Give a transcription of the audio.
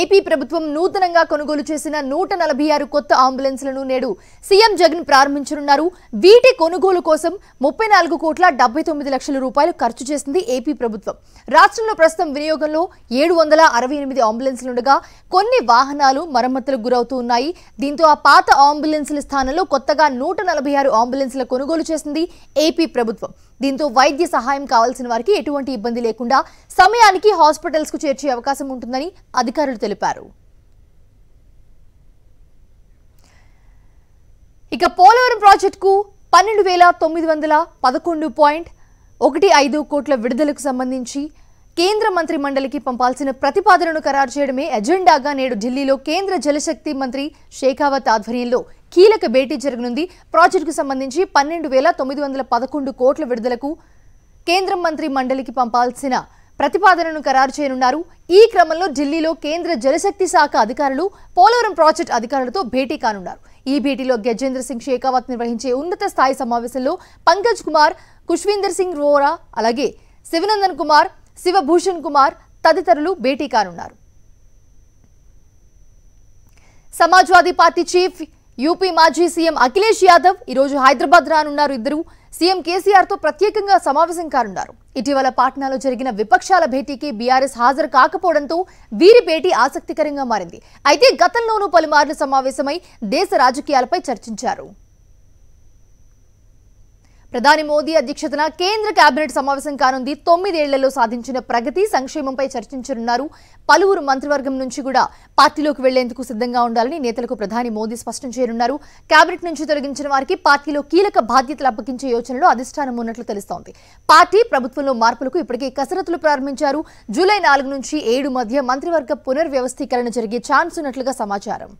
AP ప్రభుత్వం నూతనంగా కొనుగోలు చేసిన నూట నలభై ఆరు కొత్త అంబులెన్స్లను నేడు సీఎం జగన్ ప్రారంభించనున్నారు వీటి కొనుగోలు కోసం ముప్పై నాలుగు కోట్ల డెబ్బై తొమ్మిది లక్షల రూపాయలు ఖర్చు చేసింది ఏపీ ప్రభుత్వం రాష్ట్రంలో ప్రస్తుతం వినియోగంలో ఏడు వందల అరవై ఎనిమిది అంబులెన్స్లుండగా కొన్ని వాహనాలు మరమ్మతులకు గురవుతూ ఉన్నాయి దీంతో ఆ పాత అంబులెన్స్ల స్థానంలో కొత్తగా నూట నలభై ఆరు అంబులెన్స్ల కొనుగోలు చేసింది ఏపీ ప్రభుత్వం దీంతో వైద్య సహాయం కావాల్సిన వారికి ఎటువంటి ఇబ్బంది లేకుండా సమయానికి హాస్పిటల్స్ కు చేర్చే అవకాశం ఉంటుందని అధికారులు తెలిపారు ఇక పోలవరం ప్రాజెక్టుకు పన్నెండు వేల తొమ్మిది వందల పదకొండు పాయింట్ ఒకటి ఐదు కోట్ల విడుదలకు సంబంధించి కేంద్ర మంత్రి మండలికి పంపాల్సిన ప్రతిపాదనను ఖరారు చేయడమే ఎజెండాగా నేడు ఢిల్లీలో కేంద్ర జలశక్తి మంత్రి షేఖావత్ ఆధ్వర్యంలో కీలక భేటీ జరగనుంది ప్రాజెక్టుకు సంబంధించి పన్నెండు వేల తొమ్మిది వందల పదకొండు కోట్ల విడుదలకు కేంద్ర మంత్రి మండలికి పంపాల్సిన ప్రతిపాదనను ఖరారు చేయనున్నారు ఈ క్రమంలో ఢిల్లీలో కేంద్ర జలశక్తి శాఖ అధికారులు పోలవరం ప్రాజెక్టు అధికారులతో భేటీ కానున్నారు ఈ భేటీలో గజేంద్ర సింగ్ షేఖావత్ నిర్వహించే ఉన్నత స్థాయి సమావేశంలో పంకజ్ కుమార్ కుష్వీందర్ సింగ్ రోరా అలాగే శివనందన్ కుమార్ శివభూషణ్ కుమార్ తదితరులు భేటీ కానున్నారు సమాజ్వాదీ పార్టీ చీఫ్ యూపీ మాజీ సీఎం అఖిలేష్ యాదవ్ ఈరోజు హైదరాబాద్ రానున్నారు ఇద్దరు సీఎం కేసీఆర్తో ప్రత్యేకంగా సమావేశం కానున్నారు ఇటీవల పాట్నాలో జరిగిన విపక్షాల భేటీకి బీఆర్ఎస్ హాజరు కాకపోవడంతో వీరి భేటీ ఆసక్తికరంగా మారింది అయితే గతంలోనూ పలుమార్లు సమావేశమై దేశ రాజకీయాలపై చర్చించారు ప్రధాని మోదీ అధ్యక్షతన కేంద్ర కేబినెట్ సమావేశం కానుంది తొమ్మిదేళ్లలో సాధించిన ప్రగతి సంక్షేమంపై చర్చించనున్నారు పలువురు మంత్రివర్గం నుంచి కూడా పార్టీలోకి వెళ్లేందుకు సిద్ధంగా ఉండాలని నేతలకు ప్రధాని మోదీ స్పష్టం చేయనున్నారు కేబినెట్ నుంచి తొలగించిన వారికి పార్టీలో కీలక బాధ్యతలు అప్పగించే యోచనలో అధిష్టానం ఉన్నట్లు తెలుస్తోంది పార్టీ ప్రభుత్వంలో మార్పులకు ఇప్పటికే కసరత్తులు ప్రారంభించారు జూలై నాలుగు నుంచి ఏడు మధ్య మంత్రివర్గ పునర్వ్యవస్థీకరణ జరిగే ఛాన్స్ ఉన్నట్లుగా సమాచారం